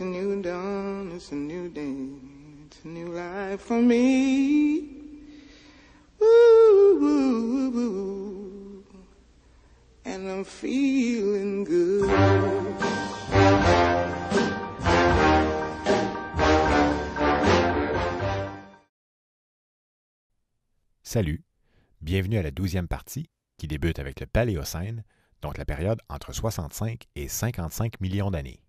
new dawn, a new day, new life for me. feeling good. Salut, bienvenue à la douzième partie qui débute avec le Paléocène, donc la période entre 65 et 55 millions d'années.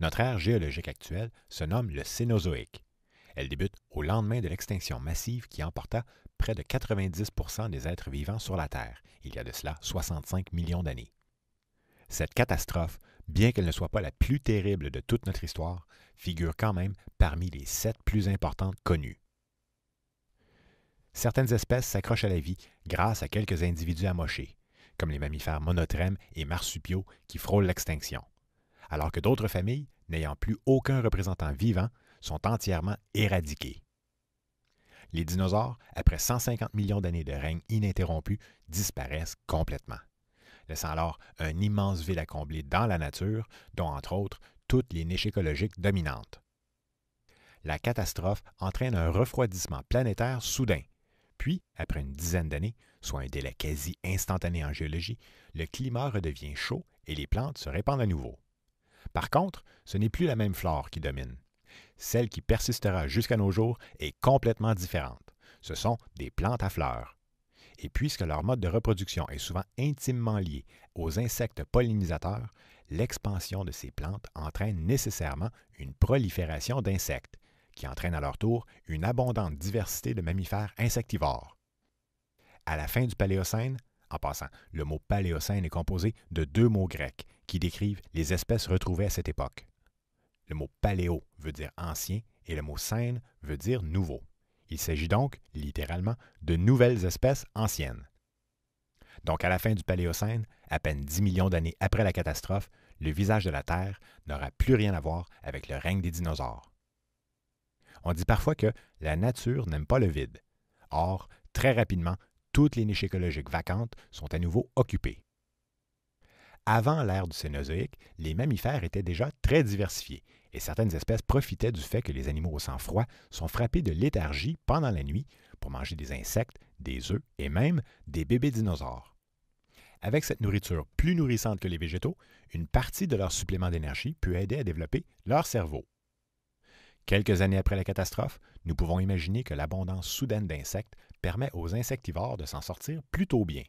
Notre ère géologique actuelle se nomme le Cénozoïque. Elle débute au lendemain de l'extinction massive qui emporta près de 90 des êtres vivants sur la Terre, il y a de cela 65 millions d'années. Cette catastrophe, bien qu'elle ne soit pas la plus terrible de toute notre histoire, figure quand même parmi les sept plus importantes connues. Certaines espèces s'accrochent à la vie grâce à quelques individus amochés, comme les mammifères monotrèmes et marsupiaux qui frôlent l'extinction alors que d'autres familles, n'ayant plus aucun représentant vivant, sont entièrement éradiquées. Les dinosaures, après 150 millions d'années de règne ininterrompu, disparaissent complètement, laissant alors un immense vide à combler dans la nature, dont entre autres toutes les niches écologiques dominantes. La catastrophe entraîne un refroidissement planétaire soudain, puis, après une dizaine d'années, soit un délai quasi instantané en géologie, le climat redevient chaud et les plantes se répandent à nouveau. Par contre, ce n'est plus la même flore qui domine. Celle qui persistera jusqu'à nos jours est complètement différente. Ce sont des plantes à fleurs. Et puisque leur mode de reproduction est souvent intimement lié aux insectes pollinisateurs, l'expansion de ces plantes entraîne nécessairement une prolifération d'insectes, qui entraîne à leur tour une abondante diversité de mammifères insectivores. À la fin du Paléocène, en passant, le mot paléocène est composé de deux mots grecs qui décrivent les espèces retrouvées à cette époque. Le mot paléo veut dire ancien et le mot cène veut dire nouveau. Il s'agit donc, littéralement, de nouvelles espèces anciennes. Donc à la fin du Paléocène, à peine 10 millions d'années après la catastrophe, le visage de la Terre n'aura plus rien à voir avec le règne des dinosaures. On dit parfois que la nature n'aime pas le vide. Or, très rapidement, toutes les niches écologiques vacantes sont à nouveau occupées. Avant l'ère du Cénozoïque, les mammifères étaient déjà très diversifiés et certaines espèces profitaient du fait que les animaux au sang froid sont frappés de léthargie pendant la nuit pour manger des insectes, des œufs et même des bébés dinosaures. Avec cette nourriture plus nourrissante que les végétaux, une partie de leur supplément d'énergie peut aider à développer leur cerveau. Quelques années après la catastrophe, nous pouvons imaginer que l'abondance soudaine d'insectes permet aux insectivores de s'en sortir plutôt bien.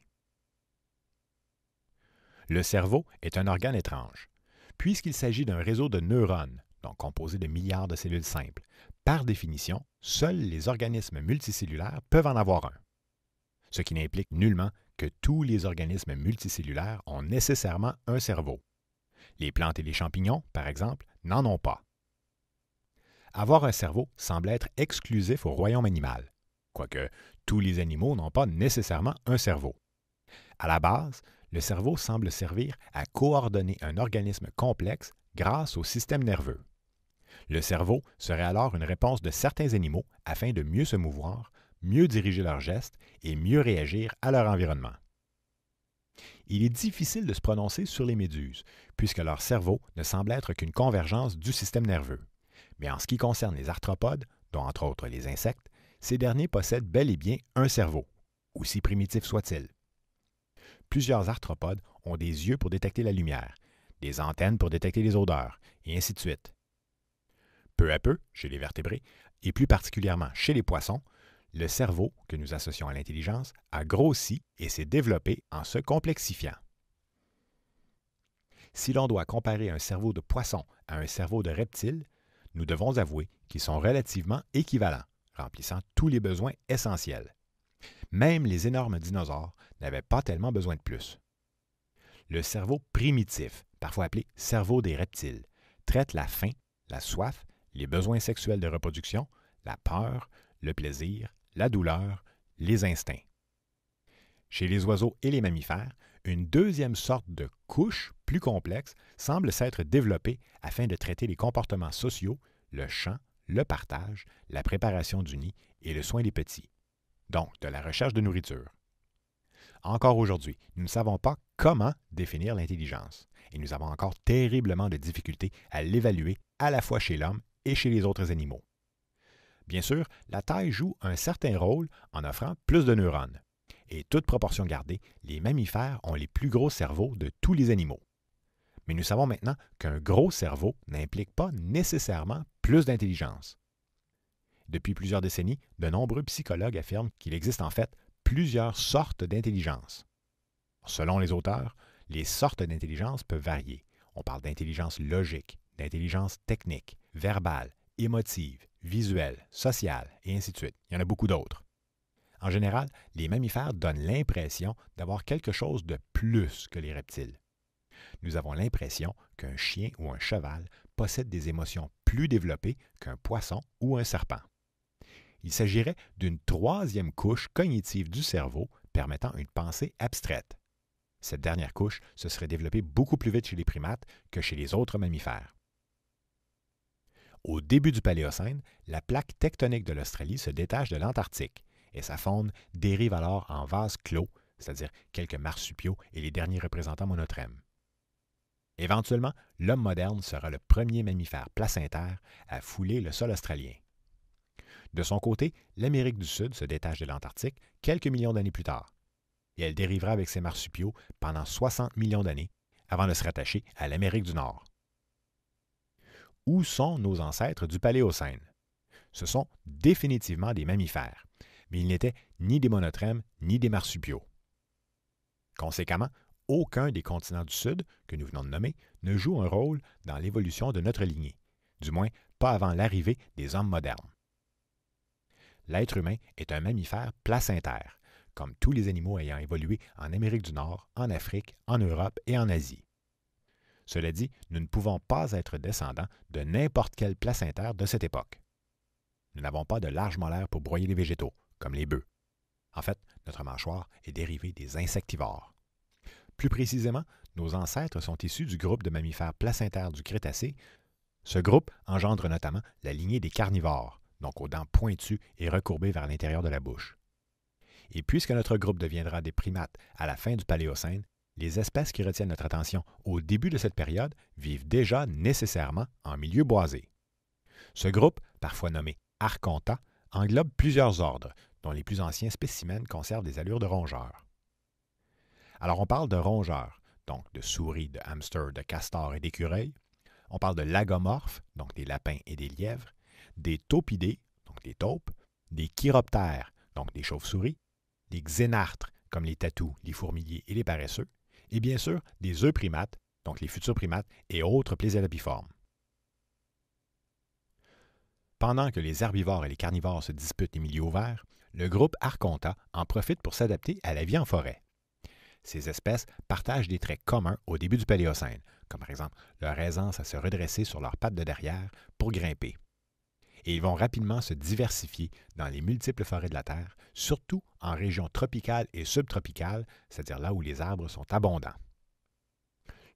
Le cerveau est un organe étrange. Puisqu'il s'agit d'un réseau de neurones, donc composé de milliards de cellules simples, par définition, seuls les organismes multicellulaires peuvent en avoir un. Ce qui n'implique nullement que tous les organismes multicellulaires ont nécessairement un cerveau. Les plantes et les champignons, par exemple, n'en ont pas. Avoir un cerveau semble être exclusif au royaume animal, quoique tous les animaux n'ont pas nécessairement un cerveau. À la base, le cerveau semble servir à coordonner un organisme complexe grâce au système nerveux. Le cerveau serait alors une réponse de certains animaux afin de mieux se mouvoir, mieux diriger leurs gestes et mieux réagir à leur environnement. Il est difficile de se prononcer sur les méduses, puisque leur cerveau ne semble être qu'une convergence du système nerveux. Mais en ce qui concerne les arthropodes, dont entre autres les insectes, ces derniers possèdent bel et bien un cerveau, aussi primitif soit-il. Plusieurs arthropodes ont des yeux pour détecter la lumière, des antennes pour détecter les odeurs, et ainsi de suite. Peu à peu, chez les vertébrés, et plus particulièrement chez les poissons, le cerveau, que nous associons à l'intelligence, a grossi et s'est développé en se complexifiant. Si l'on doit comparer un cerveau de poisson à un cerveau de reptile, nous devons avouer qu'ils sont relativement équivalents, remplissant tous les besoins essentiels. Même les énormes dinosaures n'avaient pas tellement besoin de plus. Le cerveau primitif, parfois appelé cerveau des reptiles, traite la faim, la soif, les besoins sexuels de reproduction, la peur, le plaisir, la douleur, les instincts. Chez les oiseaux et les mammifères, une deuxième sorte de couche plus complexe semble s'être développée afin de traiter les comportements sociaux, le chant, le partage, la préparation du nid et le soin des petits, donc de la recherche de nourriture. Encore aujourd'hui, nous ne savons pas comment définir l'intelligence et nous avons encore terriblement de difficultés à l'évaluer à la fois chez l'homme et chez les autres animaux. Bien sûr, la taille joue un certain rôle en offrant plus de neurones. Et toute proportion gardée, les mammifères ont les plus gros cerveaux de tous les animaux. Mais nous savons maintenant qu'un gros cerveau n'implique pas nécessairement plus d'intelligence. Depuis plusieurs décennies, de nombreux psychologues affirment qu'il existe en fait plusieurs sortes d'intelligence. Selon les auteurs, les sortes d'intelligence peuvent varier. On parle d'intelligence logique, d'intelligence technique, verbale, émotive, visuelle, sociale, et ainsi de suite. Il y en a beaucoup d'autres. En général, les mammifères donnent l'impression d'avoir quelque chose de plus que les reptiles. Nous avons l'impression qu'un chien ou un cheval possède des émotions plus développées qu'un poisson ou un serpent. Il s'agirait d'une troisième couche cognitive du cerveau permettant une pensée abstraite. Cette dernière couche se serait développée beaucoup plus vite chez les primates que chez les autres mammifères. Au début du Paléocène, la plaque tectonique de l'Australie se détache de l'Antarctique et sa faune dérive alors en vase clos, c'est-à-dire quelques marsupiaux et les derniers représentants monotrèmes. Éventuellement, l'homme moderne sera le premier mammifère placentaire à fouler le sol australien. De son côté, l'Amérique du Sud se détache de l'Antarctique quelques millions d'années plus tard, et elle dérivera avec ses marsupiaux pendant 60 millions d'années avant de se rattacher à l'Amérique du Nord. Où sont nos ancêtres du Paléocène? Ce sont définitivement des mammifères, mais ils n'étaient ni des monotrèmes ni des marsupiaux. Conséquemment, aucun des continents du Sud, que nous venons de nommer, ne joue un rôle dans l'évolution de notre lignée, du moins pas avant l'arrivée des hommes modernes. L'être humain est un mammifère placentaire, comme tous les animaux ayant évolué en Amérique du Nord, en Afrique, en Europe et en Asie. Cela dit, nous ne pouvons pas être descendants de n'importe quel placentaire de cette époque. Nous n'avons pas de large molaire pour broyer les végétaux, comme les bœufs. En fait, notre mâchoire est dérivée des insectivores. Plus précisément, nos ancêtres sont issus du groupe de mammifères placentaires du Crétacé. Ce groupe engendre notamment la lignée des carnivores, donc aux dents pointues et recourbées vers l'intérieur de la bouche. Et puisque notre groupe deviendra des primates à la fin du Paléocène, les espèces qui retiennent notre attention au début de cette période vivent déjà nécessairement en milieu boisé. Ce groupe, parfois nommé Archonta, englobe plusieurs ordres, dont les plus anciens spécimens conservent des allures de rongeurs. Alors on parle de rongeurs, donc de souris, de hamsters, de castors et d'écureuils. On parle de lagomorphes, donc des lapins et des lièvres, des taupidés, donc des taupes, des chiroptères, donc des chauves-souris, des xénartres, comme les tatous, les fourmiliers et les paresseux, et bien sûr des œufs primates, donc les futurs primates et autres plaisirapiformes. Pendant que les herbivores et les carnivores se disputent les milieux ouverts, le groupe Arconta en profite pour s'adapter à la vie en forêt. Ces espèces partagent des traits communs au début du Paléocène, comme par exemple leur aisance à se redresser sur leurs pattes de derrière pour grimper. Et ils vont rapidement se diversifier dans les multiples forêts de la Terre, surtout en régions tropicales et subtropicales, c'est-à-dire là où les arbres sont abondants.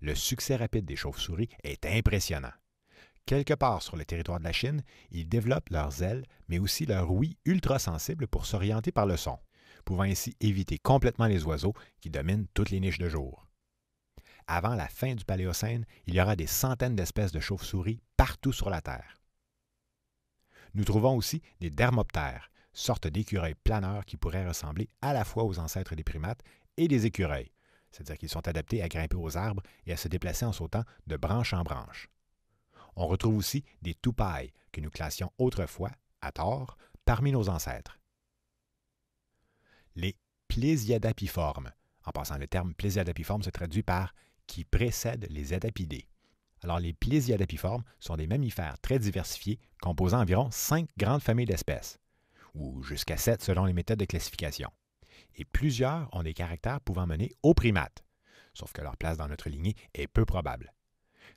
Le succès rapide des chauves-souris est impressionnant. Quelque part sur le territoire de la Chine, ils développent leurs ailes, mais aussi leur ouïe ultra sensible pour s'orienter par le son pouvant ainsi éviter complètement les oiseaux qui dominent toutes les niches de jour. Avant la fin du Paléocène, il y aura des centaines d'espèces de chauves-souris partout sur la Terre. Nous trouvons aussi des dermoptères, sortes d'écureuils planeurs qui pourraient ressembler à la fois aux ancêtres des primates et des écureuils, c'est-à-dire qu'ils sont adaptés à grimper aux arbres et à se déplacer en sautant de branche en branche. On retrouve aussi des toupailles que nous classions autrefois, à tort, parmi nos ancêtres. Plésiadapiformes, En passant le terme plésiadapiforme se traduit par qui précède les adapidés. Alors les plésiadapiformes sont des mammifères très diversifiés composant environ cinq grandes familles d'espèces, ou jusqu'à sept selon les méthodes de classification. Et plusieurs ont des caractères pouvant mener aux primates, sauf que leur place dans notre lignée est peu probable.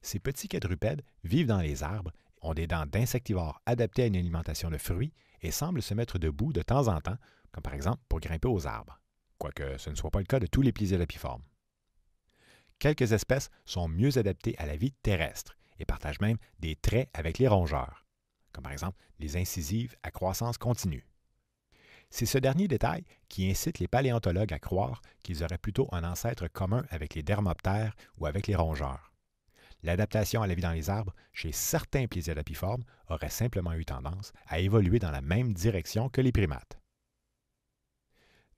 Ces petits quadrupèdes vivent dans les arbres, ont des dents d'insectivores adaptées à une alimentation de fruits et semblent se mettre debout de temps en temps, comme par exemple pour grimper aux arbres quoique ce ne soit pas le cas de tous les plésiadapiformes. Quelques espèces sont mieux adaptées à la vie terrestre et partagent même des traits avec les rongeurs, comme par exemple les incisives à croissance continue. C'est ce dernier détail qui incite les paléontologues à croire qu'ils auraient plutôt un ancêtre commun avec les dermoptères ou avec les rongeurs. L'adaptation à la vie dans les arbres chez certains plésiadapiformes aurait simplement eu tendance à évoluer dans la même direction que les primates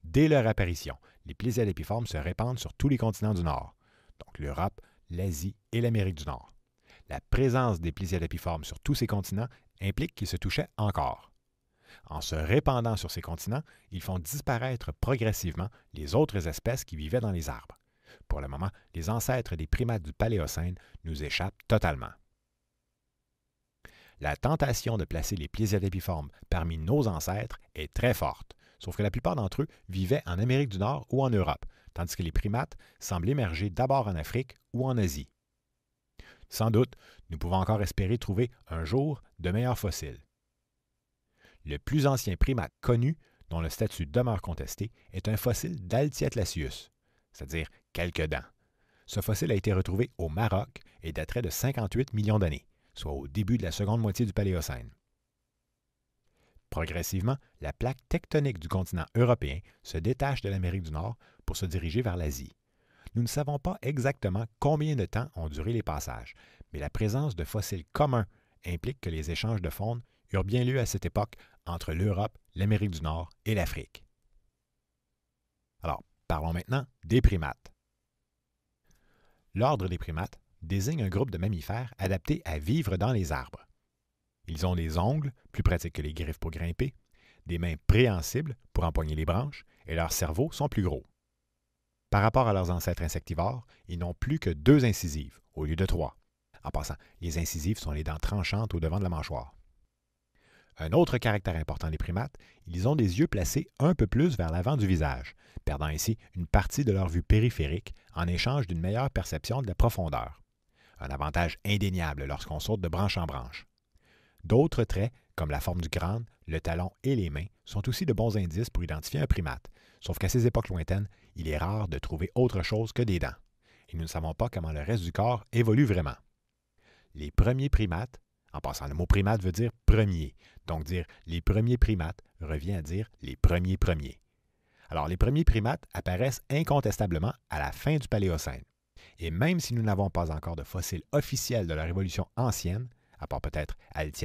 dès leur apparition. Les Plésiadépiformes se répandent sur tous les continents du Nord, donc l'Europe, l'Asie et l'Amérique du Nord. La présence des Plésiadépiformes sur tous ces continents implique qu'ils se touchaient encore. En se répandant sur ces continents, ils font disparaître progressivement les autres espèces qui vivaient dans les arbres. Pour le moment, les ancêtres des primates du Paléocène nous échappent totalement. La tentation de placer les plésiadépiformes parmi nos ancêtres est très forte, sauf que la plupart d'entre eux vivaient en Amérique du Nord ou en Europe, tandis que les primates semblent émerger d'abord en Afrique ou en Asie. Sans doute, nous pouvons encore espérer trouver un jour de meilleurs fossiles. Le plus ancien primate connu, dont le statut demeure contesté, est un fossile d'Altiatlasius, c'est-à-dire quelques dents. Ce fossile a été retrouvé au Maroc et daterait de 58 millions d'années, soit au début de la seconde moitié du Paléocène. Progressivement, la plaque tectonique du continent européen se détache de l'Amérique du Nord pour se diriger vers l'Asie. Nous ne savons pas exactement combien de temps ont duré les passages, mais la présence de fossiles communs implique que les échanges de faune eurent bien lieu à cette époque entre l'Europe, l'Amérique du Nord et l'Afrique. Alors, parlons maintenant des primates. L'ordre des primates désigne un groupe de mammifères adaptés à vivre dans les arbres. Ils ont des ongles, plus pratiques que les griffes pour grimper, des mains préhensibles pour empoigner les branches, et leurs cerveaux sont plus gros. Par rapport à leurs ancêtres insectivores, ils n'ont plus que deux incisives, au lieu de trois. En passant, les incisives sont les dents tranchantes au devant de la mâchoire. Un autre caractère important des primates, ils ont des yeux placés un peu plus vers l'avant du visage, perdant ainsi une partie de leur vue périphérique en échange d'une meilleure perception de la profondeur. Un avantage indéniable lorsqu'on saute de branche en branche. D'autres traits, comme la forme du crâne, le talon et les mains, sont aussi de bons indices pour identifier un primate, sauf qu'à ces époques lointaines, il est rare de trouver autre chose que des dents, et nous ne savons pas comment le reste du corps évolue vraiment. Les premiers primates, en passant le mot primate veut dire premier, donc dire les premiers primates revient à dire les premiers premiers. Alors les premiers primates apparaissent incontestablement à la fin du Paléocène. Et même si nous n'avons pas encore de fossiles officiels de la Révolution ancienne, à part peut-être Alti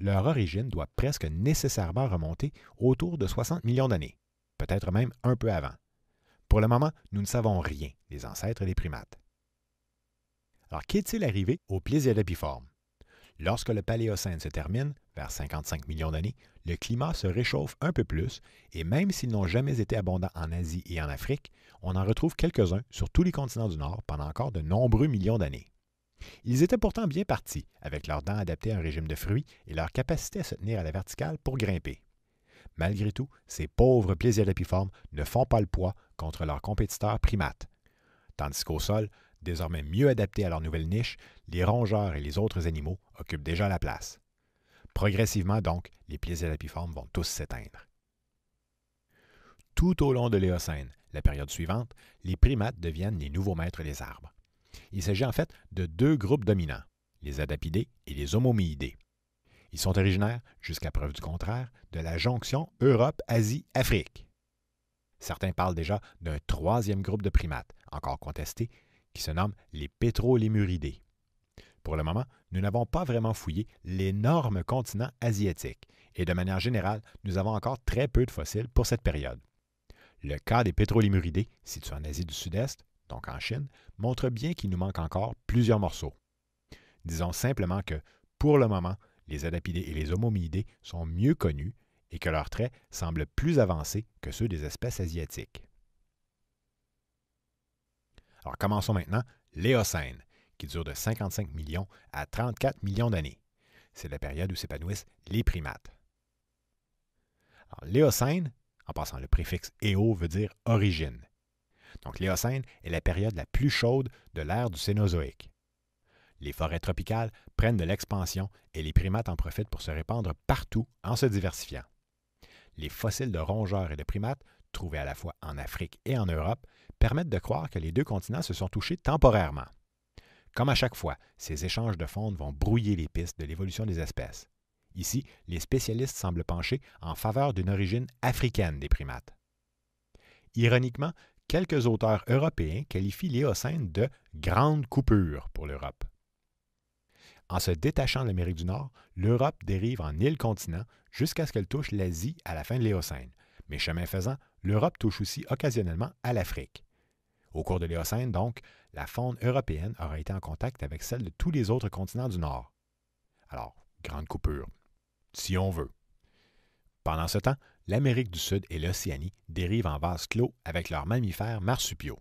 leur origine doit presque nécessairement remonter autour de 60 millions d'années, peut-être même un peu avant. Pour le moment, nous ne savons rien des ancêtres des primates. Alors, qu'est-il arrivé aux plésiadapiformes? Lorsque le Paléocène se termine, vers 55 millions d'années, le climat se réchauffe un peu plus et même s'ils n'ont jamais été abondants en Asie et en Afrique, on en retrouve quelques-uns sur tous les continents du Nord pendant encore de nombreux millions d'années. Ils étaient pourtant bien partis, avec leurs dents adaptées à un régime de fruits et leur capacité à se tenir à la verticale pour grimper. Malgré tout, ces pauvres épiformes ne font pas le poids contre leurs compétiteurs primates. Tandis qu'au sol, désormais mieux adaptés à leur nouvelle niche, les rongeurs et les autres animaux occupent déjà la place. Progressivement donc, les d'épiformes vont tous s'éteindre. Tout au long de l'Éocène, la période suivante, les primates deviennent les nouveaux maîtres des arbres. Il s'agit en fait de deux groupes dominants, les adapidés et les homomyidés. Ils sont originaires, jusqu'à preuve du contraire, de la jonction Europe-Asie-Afrique. Certains parlent déjà d'un troisième groupe de primates, encore contesté, qui se nomme les pétrolémuridés. Pour le moment, nous n'avons pas vraiment fouillé l'énorme continent asiatique et de manière générale, nous avons encore très peu de fossiles pour cette période. Le cas des pétrolémuridés, situé en Asie du Sud-Est, donc en Chine, montre bien qu'il nous manque encore plusieurs morceaux. Disons simplement que, pour le moment, les adapidés et les homomidés sont mieux connus et que leurs traits semblent plus avancés que ceux des espèces asiatiques. Alors commençons maintenant l'Éocène, qui dure de 55 millions à 34 millions d'années. C'est la période où s'épanouissent les primates. L'Éocène, en passant le préfixe éo veut dire origine. Donc l'Éocène est la période la plus chaude de l'ère du Cénozoïque. Les forêts tropicales prennent de l'expansion et les primates en profitent pour se répandre partout en se diversifiant. Les fossiles de rongeurs et de primates, trouvés à la fois en Afrique et en Europe, permettent de croire que les deux continents se sont touchés temporairement. Comme à chaque fois, ces échanges de fonds vont brouiller les pistes de l'évolution des espèces. Ici, les spécialistes semblent pencher en faveur d'une origine africaine des primates. Ironiquement, quelques auteurs européens qualifient l'Éocène de grande coupure pour l'Europe. En se détachant de l'Amérique du Nord, l'Europe dérive en île continent jusqu'à ce qu'elle touche l'Asie à la fin de l'Éocène. Mais chemin faisant, l'Europe touche aussi occasionnellement à l'Afrique. Au cours de l'Éocène, donc, la faune européenne aura été en contact avec celle de tous les autres continents du Nord. Alors, grande coupure, si on veut. Pendant ce temps, l'Amérique du Sud et l'Océanie dérivent en vase clos avec leurs mammifères marsupiaux.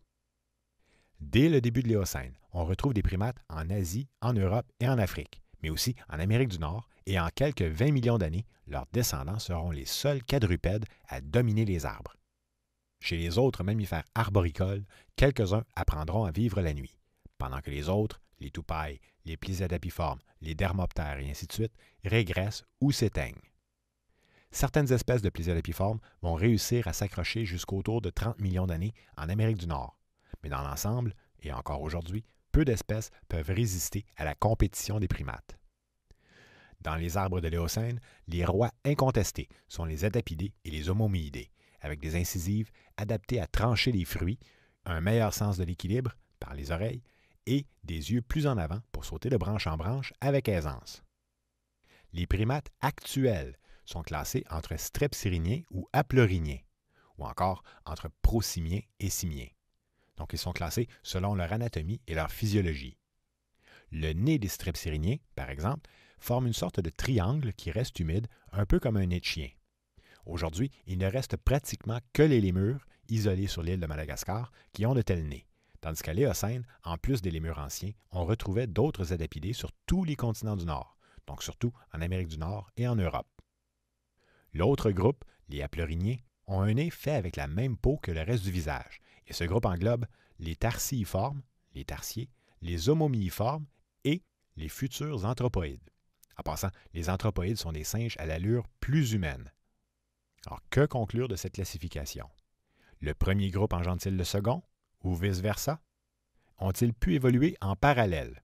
Dès le début de l'Éocène, on retrouve des primates en Asie, en Europe et en Afrique, mais aussi en Amérique du Nord, et en quelques 20 millions d'années, leurs descendants seront les seuls quadrupèdes à dominer les arbres. Chez les autres mammifères arboricoles, quelques-uns apprendront à vivre la nuit, pendant que les autres, les toupailles, les plisadapiformes, les dermoptères et ainsi de suite, régressent ou s'éteignent certaines espèces de plésiolépiformes vont réussir à s'accrocher jusqu'au tour de 30 millions d'années en Amérique du Nord. Mais dans l'ensemble, et encore aujourd'hui, peu d'espèces peuvent résister à la compétition des primates. Dans les arbres de l'Éocène, les rois incontestés sont les adapidés et les homomyidés, avec des incisives adaptées à trancher les fruits, un meilleur sens de l'équilibre par les oreilles et des yeux plus en avant pour sauter de branche en branche avec aisance. Les primates actuels sont classés entre strepsyriniens ou apleuriniens, ou encore entre prosimiens et simiens. Donc, ils sont classés selon leur anatomie et leur physiologie. Le nez des strepsyriniens, par exemple, forme une sorte de triangle qui reste humide, un peu comme un nez de chien. Aujourd'hui, il ne reste pratiquement que les lémures, isolés sur l'île de Madagascar, qui ont de tels nez, tandis qu'à l'Éocène, en plus des lémures anciens, on retrouvait d'autres adapidés sur tous les continents du Nord, donc surtout en Amérique du Nord et en Europe. L'autre groupe, les aploriniens, ont un nez fait avec la même peau que le reste du visage, et ce groupe englobe les tarsiiformes, les tarsiers, les homomiiformes et les futurs anthropoïdes. En passant, les anthropoïdes sont des singes à l'allure plus humaine. Alors, que conclure de cette classification? Le premier groupe engendre-t-il le second ou vice-versa? Ont-ils pu évoluer en parallèle?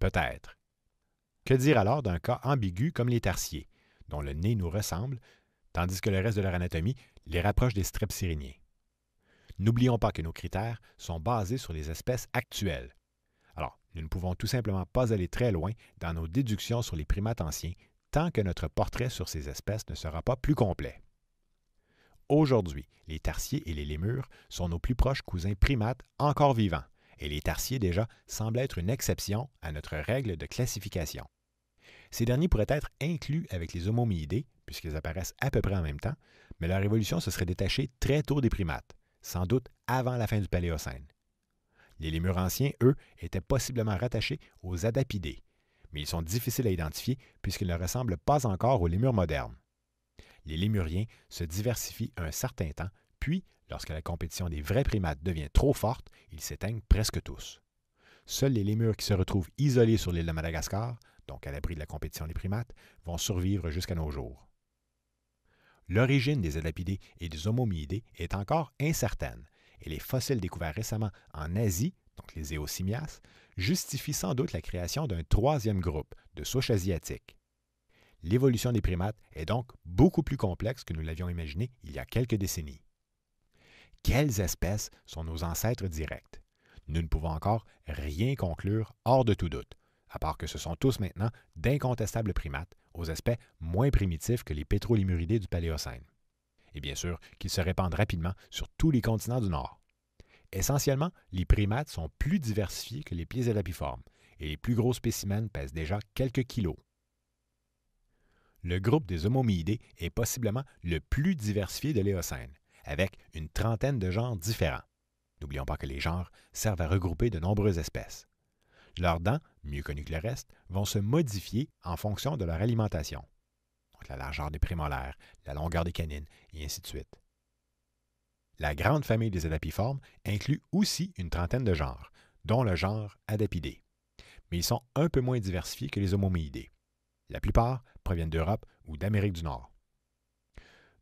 Peut-être. Que dire alors d'un cas ambigu comme les tarsiers? dont le nez nous ressemble, tandis que le reste de leur anatomie les rapproche des strepsirrhiniens. N'oublions pas que nos critères sont basés sur les espèces actuelles. Alors, nous ne pouvons tout simplement pas aller très loin dans nos déductions sur les primates anciens tant que notre portrait sur ces espèces ne sera pas plus complet. Aujourd'hui, les tarsiers et les lémures sont nos plus proches cousins primates encore vivants, et les tarsiers déjà semblent être une exception à notre règle de classification. Ces derniers pourraient être inclus avec les homomyidés, puisqu'ils apparaissent à peu près en même temps, mais leur évolution se serait détachée très tôt des primates, sans doute avant la fin du Paléocène. Les lémures anciens, eux, étaient possiblement rattachés aux adapidés, mais ils sont difficiles à identifier puisqu'ils ne ressemblent pas encore aux lémures modernes. Les lémuriens se diversifient un certain temps, puis, lorsque la compétition des vrais primates devient trop forte, ils s'éteignent presque tous. Seuls les lémures qui se retrouvent isolés sur l'île de Madagascar donc à l'abri de la compétition des primates, vont survivre jusqu'à nos jours. L'origine des adapidés et des homomyidés est encore incertaine, et les fossiles découverts récemment en Asie, donc les éosimias, justifient sans doute la création d'un troisième groupe de souches asiatiques. L'évolution des primates est donc beaucoup plus complexe que nous l'avions imaginé il y a quelques décennies. Quelles espèces sont nos ancêtres directs? Nous ne pouvons encore rien conclure hors de tout doute, à part que ce sont tous maintenant d'incontestables primates, aux aspects moins primitifs que les pétrolimuridés du Paléocène. Et bien sûr qu'ils se répandent rapidement sur tous les continents du Nord. Essentiellement, les primates sont plus diversifiés que les érapiformes et les plus gros spécimens pèsent déjà quelques kilos. Le groupe des homomyidés est possiblement le plus diversifié de l'Éocène, avec une trentaine de genres différents. N'oublions pas que les genres servent à regrouper de nombreuses espèces. Leurs dents mieux connus que le reste, vont se modifier en fonction de leur alimentation. Donc la largeur des prémolaires, la longueur des canines, et ainsi de suite. La grande famille des adapiformes inclut aussi une trentaine de genres, dont le genre Adapidé. Mais ils sont un peu moins diversifiés que les homoméidés. La plupart proviennent d'Europe ou d'Amérique du Nord.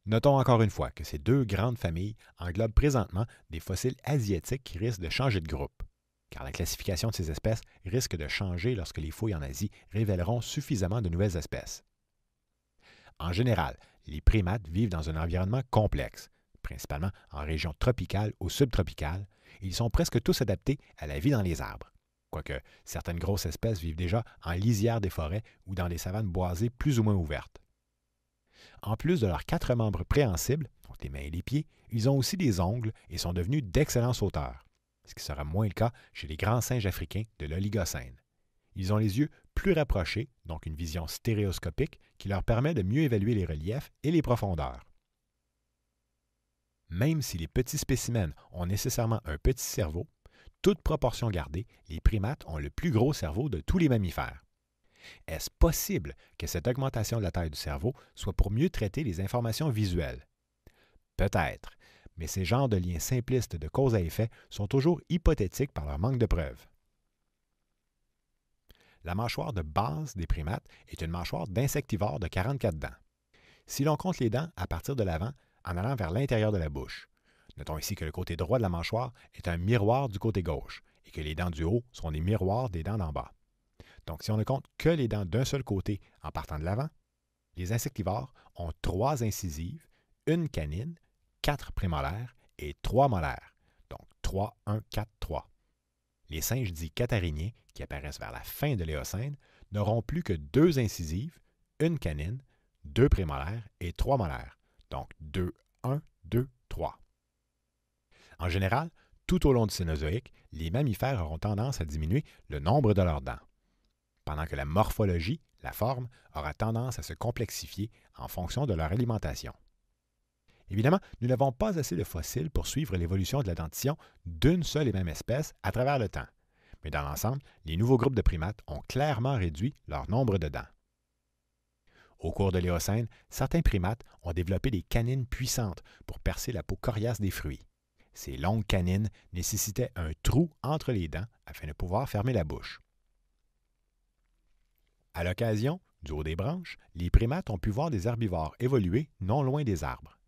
Notons encore une fois que ces deux grandes familles englobent présentement des fossiles asiatiques qui risquent de changer de groupe car la classification de ces espèces risque de changer lorsque les fouilles en Asie révéleront suffisamment de nouvelles espèces. En général, les primates vivent dans un environnement complexe, principalement en régions tropicales ou subtropicales, et ils sont presque tous adaptés à la vie dans les arbres, quoique certaines grosses espèces vivent déjà en lisière des forêts ou dans des savanes boisées plus ou moins ouvertes. En plus de leurs quatre membres préhensibles, donc les mains et les pieds, ils ont aussi des ongles et sont devenus d'excellents sauteurs ce qui sera moins le cas chez les grands singes africains de l'Oligocène. Ils ont les yeux plus rapprochés, donc une vision stéréoscopique qui leur permet de mieux évaluer les reliefs et les profondeurs. Même si les petits spécimens ont nécessairement un petit cerveau, toute proportion gardée, les primates ont le plus gros cerveau de tous les mammifères. Est-ce possible que cette augmentation de la taille du cerveau soit pour mieux traiter les informations visuelles? Peut-être, mais ces genres de liens simplistes de cause à effet sont toujours hypothétiques par leur manque de preuves. La mâchoire de base des primates est une mâchoire d'insectivores de 44 dents. Si l'on compte les dents à partir de l'avant, en allant vers l'intérieur de la bouche, notons ici que le côté droit de la mâchoire est un miroir du côté gauche et que les dents du haut sont des miroirs des dents d'en bas. Donc si on ne compte que les dents d'un seul côté en partant de l'avant, les insectivores ont trois incisives, une canine, 4 prémolaires et 3 molaires, donc 3, 1, 4, 3. Les singes dits cathariniens, qui apparaissent vers la fin de l'Éocène, n'auront plus que deux incisives, une canine, deux prémolaires et 3 molaires, donc 2, 1, 2, 3. En général, tout au long du Cénozoïque, les mammifères auront tendance à diminuer le nombre de leurs dents, pendant que la morphologie, la forme, aura tendance à se complexifier en fonction de leur alimentation. Évidemment, nous n'avons pas assez de fossiles pour suivre l'évolution de la dentition d'une seule et même espèce à travers le temps. Mais dans l'ensemble, les nouveaux groupes de primates ont clairement réduit leur nombre de dents. Au cours de l'Éocène, certains primates ont développé des canines puissantes pour percer la peau coriace des fruits. Ces longues canines nécessitaient un trou entre les dents afin de pouvoir fermer la bouche. À l'occasion, du haut des branches, les primates ont pu voir des herbivores évoluer non loin des arbres.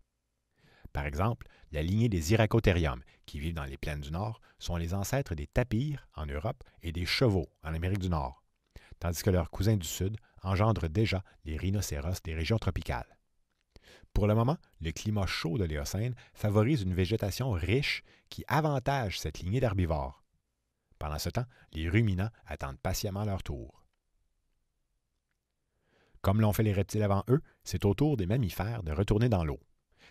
Par exemple, la lignée des Iracotherium, qui vivent dans les plaines du Nord, sont les ancêtres des tapirs en Europe et des chevaux en Amérique du Nord, tandis que leurs cousins du Sud engendrent déjà les rhinocéros des régions tropicales. Pour le moment, le climat chaud de l'Éocène favorise une végétation riche qui avantage cette lignée d'herbivores. Pendant ce temps, les ruminants attendent patiemment leur tour. Comme l'ont fait les reptiles avant eux, c'est au tour des mammifères de retourner dans l'eau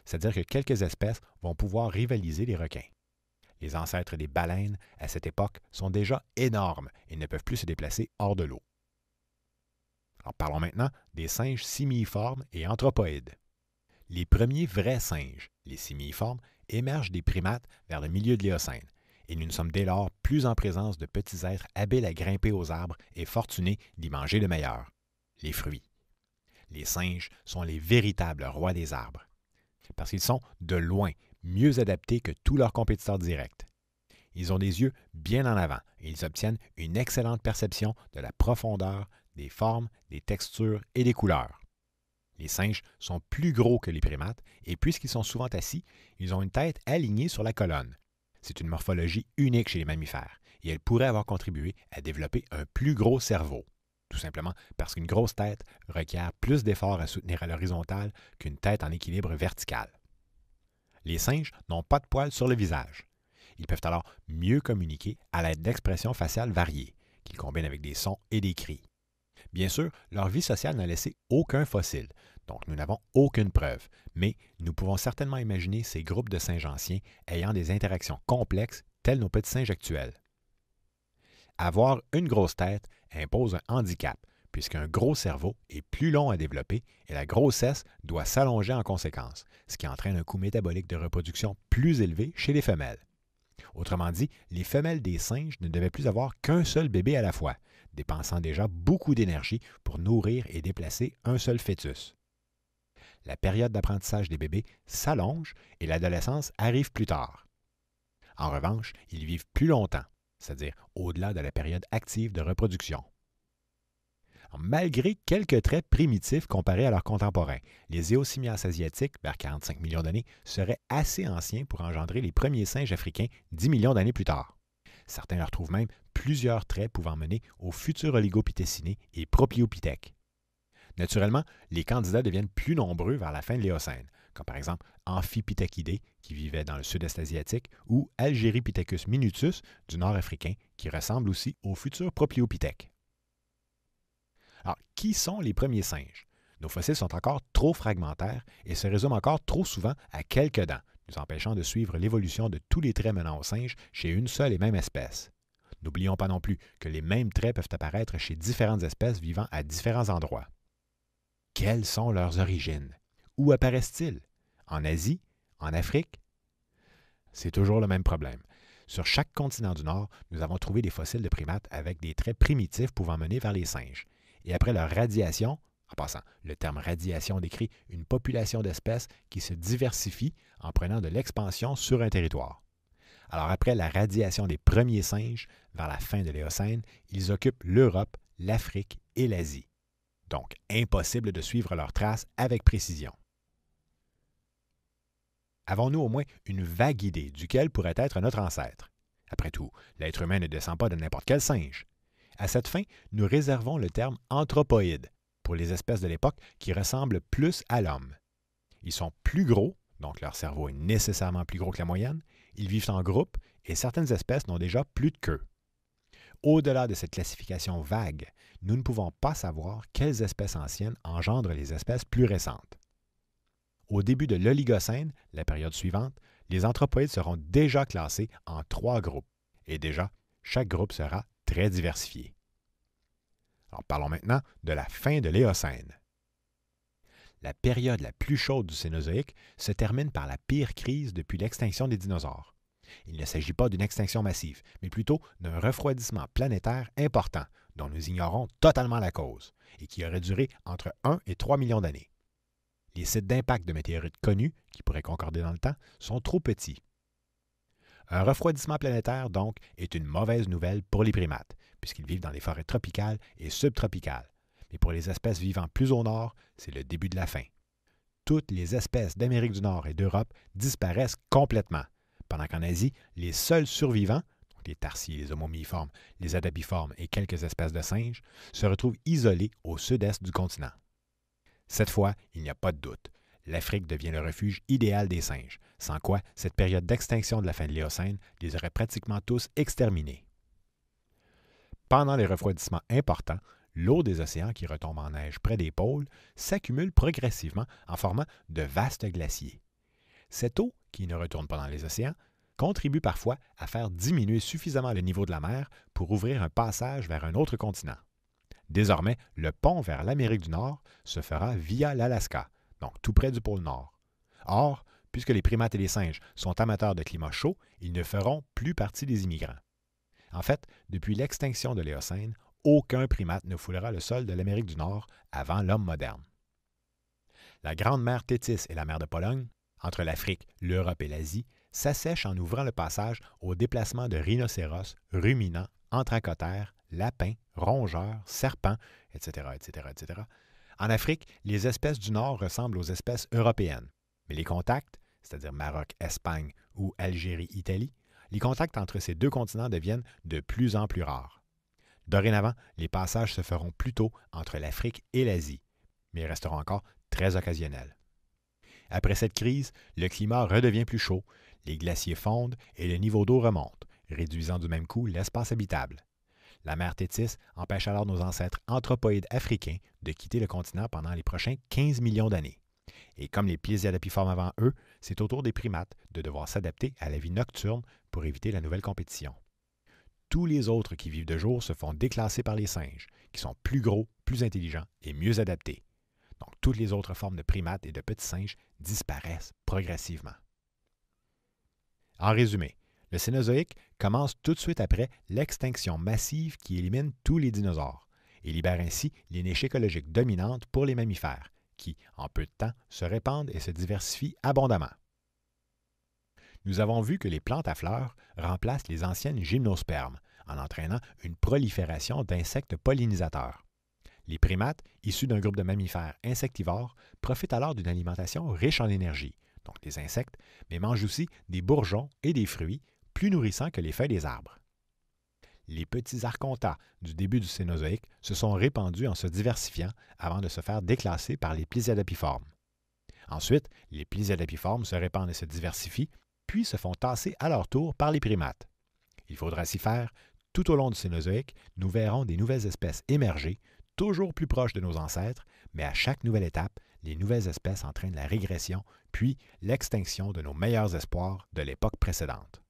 c'est-à-dire que quelques espèces vont pouvoir rivaliser les requins. Les ancêtres des baleines, à cette époque, sont déjà énormes et ne peuvent plus se déplacer hors de l'eau. En parlons maintenant des singes simiformes et anthropoïdes. Les premiers vrais singes, les simiformes, émergent des primates vers le milieu de l'Éocène, et nous ne sommes dès lors plus en présence de petits êtres habiles à grimper aux arbres et fortunés d'y manger le meilleur, les fruits. Les singes sont les véritables rois des arbres parce qu'ils sont de loin mieux adaptés que tous leurs compétiteurs directs. Ils ont des yeux bien en avant et ils obtiennent une excellente perception de la profondeur, des formes, des textures et des couleurs. Les singes sont plus gros que les primates et puisqu'ils sont souvent assis, ils ont une tête alignée sur la colonne. C'est une morphologie unique chez les mammifères et elle pourrait avoir contribué à développer un plus gros cerveau tout simplement parce qu'une grosse tête requiert plus d'efforts à soutenir à l'horizontale qu'une tête en équilibre vertical. Les singes n'ont pas de poils sur le visage. Ils peuvent alors mieux communiquer à l'aide d'expressions faciales variées, qu'ils combinent avec des sons et des cris. Bien sûr, leur vie sociale n'a laissé aucun fossile, donc nous n'avons aucune preuve, mais nous pouvons certainement imaginer ces groupes de singes anciens ayant des interactions complexes telles nos petits singes actuels. Avoir une grosse tête impose un handicap, puisqu'un gros cerveau est plus long à développer et la grossesse doit s'allonger en conséquence, ce qui entraîne un coût métabolique de reproduction plus élevé chez les femelles. Autrement dit, les femelles des singes ne devaient plus avoir qu'un seul bébé à la fois, dépensant déjà beaucoup d'énergie pour nourrir et déplacer un seul fœtus. La période d'apprentissage des bébés s'allonge et l'adolescence arrive plus tard. En revanche, ils vivent plus longtemps, c'est-à-dire au-delà de la période active de reproduction. Malgré quelques traits primitifs comparés à leurs contemporains, les éosimias asiatiques, vers 45 millions d'années, seraient assez anciens pour engendrer les premiers singes africains 10 millions d'années plus tard. Certains leur trouvent même plusieurs traits pouvant mener aux futurs oligopithécinés et Propiopithèque. Naturellement, les candidats deviennent plus nombreux vers la fin de l'Éocène, comme par exemple Amphipithecidae, qui vivait dans le sud-est asiatique, ou Algeripithecus minutus, du nord africain, qui ressemble aussi au futur Propliopithèque. Alors, qui sont les premiers singes? Nos fossiles sont encore trop fragmentaires et se résument encore trop souvent à quelques dents, nous empêchant de suivre l'évolution de tous les traits menant aux singes chez une seule et même espèce. N'oublions pas non plus que les mêmes traits peuvent apparaître chez différentes espèces vivant à différents endroits. Quelles sont leurs origines? Où apparaissent-ils? En Asie? En Afrique? C'est toujours le même problème. Sur chaque continent du Nord, nous avons trouvé des fossiles de primates avec des traits primitifs pouvant mener vers les singes. Et après leur radiation, en passant, le terme radiation décrit une population d'espèces qui se diversifie en prenant de l'expansion sur un territoire. Alors après la radiation des premiers singes, vers la fin de l'Éocène, ils occupent l'Europe, l'Afrique et l'Asie donc impossible de suivre leurs traces avec précision. Avons-nous au moins une vague idée duquel pourrait être notre ancêtre? Après tout, l'être humain ne descend pas de n'importe quel singe. À cette fin, nous réservons le terme anthropoïde pour les espèces de l'époque qui ressemblent plus à l'homme. Ils sont plus gros, donc leur cerveau est nécessairement plus gros que la moyenne, ils vivent en groupe et certaines espèces n'ont déjà plus de queue. Au-delà de cette classification vague, nous ne pouvons pas savoir quelles espèces anciennes engendrent les espèces plus récentes. Au début de l'Oligocène, la période suivante, les anthropoïdes seront déjà classés en trois groupes. Et déjà, chaque groupe sera très diversifié. parlons maintenant de la fin de l'Éocène. La période la plus chaude du Cénozoïque se termine par la pire crise depuis l'extinction des dinosaures. Il ne s'agit pas d'une extinction massive, mais plutôt d'un refroidissement planétaire important dont nous ignorons totalement la cause et qui aurait duré entre 1 et 3 millions d'années. Les sites d'impact de météorites connus, qui pourraient concorder dans le temps, sont trop petits. Un refroidissement planétaire, donc, est une mauvaise nouvelle pour les primates, puisqu'ils vivent dans les forêts tropicales et subtropicales. Mais pour les espèces vivant plus au nord, c'est le début de la fin toutes les espèces d'Amérique du Nord et d'Europe disparaissent complètement, pendant qu'en Asie, les seuls survivants, les tarsiers, les homomiformes, les adapiformes et quelques espèces de singes, se retrouvent isolés au sud-est du continent. Cette fois, il n'y a pas de doute. L'Afrique devient le refuge idéal des singes, sans quoi cette période d'extinction de la fin de l'Éocène les aurait pratiquement tous exterminés. Pendant les refroidissements importants, l'eau des océans qui retombe en neige près des pôles s'accumule progressivement en formant de vastes glaciers. Cette eau, qui ne retourne pas dans les océans, contribue parfois à faire diminuer suffisamment le niveau de la mer pour ouvrir un passage vers un autre continent. Désormais, le pont vers l'Amérique du Nord se fera via l'Alaska, donc tout près du pôle Nord. Or, puisque les primates et les singes sont amateurs de climats chauds, ils ne feront plus partie des immigrants. En fait, depuis l'extinction de l'Éocène, aucun primate ne foulera le sol de l'Amérique du Nord avant l'homme moderne. La Grande Mer Tétis et la mer de Pologne entre l'Afrique, l'Europe et l'Asie, s'assèche en ouvrant le passage aux déplacements de rhinocéros, ruminants, anthracotères, lapins, rongeurs, serpents, etc., etc., etc. En Afrique, les espèces du Nord ressemblent aux espèces européennes, mais les contacts, c'est-à-dire Maroc-Espagne ou Algérie-Italie, les contacts entre ces deux continents deviennent de plus en plus rares. Dorénavant, les passages se feront plutôt entre l'Afrique et l'Asie, mais ils resteront encore très occasionnels. Après cette crise, le climat redevient plus chaud, les glaciers fondent et le niveau d'eau remonte, réduisant du même coup l'espace habitable. La mer Tétis empêche alors nos ancêtres anthropoïdes africains de quitter le continent pendant les prochains 15 millions d'années. Et comme les plésiadapiformes avant eux, c'est au tour des primates de devoir s'adapter à la vie nocturne pour éviter la nouvelle compétition. Tous les autres qui vivent de jour se font déclasser par les singes, qui sont plus gros, plus intelligents et mieux adaptés. Donc, toutes les autres formes de primates et de petits singes disparaissent progressivement. En résumé, le Cénozoïque commence tout de suite après l'extinction massive qui élimine tous les dinosaures et libère ainsi les niches écologiques dominantes pour les mammifères, qui, en peu de temps, se répandent et se diversifient abondamment. Nous avons vu que les plantes à fleurs remplacent les anciennes gymnospermes, en entraînant une prolifération d'insectes pollinisateurs. Les primates, issus d'un groupe de mammifères insectivores, profitent alors d'une alimentation riche en énergie, donc des insectes, mais mangent aussi des bourgeons et des fruits, plus nourrissants que les feuilles des arbres. Les petits archontas du début du Cénozoïque se sont répandus en se diversifiant avant de se faire déclasser par les plésiadapiformes. Ensuite, les plésiadapiformes se répandent et se diversifient, puis se font tasser à leur tour par les primates. Il faudra s'y faire tout au long du Cénozoïque, nous verrons des nouvelles espèces émerger, toujours plus proche de nos ancêtres, mais à chaque nouvelle étape, les nouvelles espèces entraînent la régression, puis l'extinction de nos meilleurs espoirs de l'époque précédente.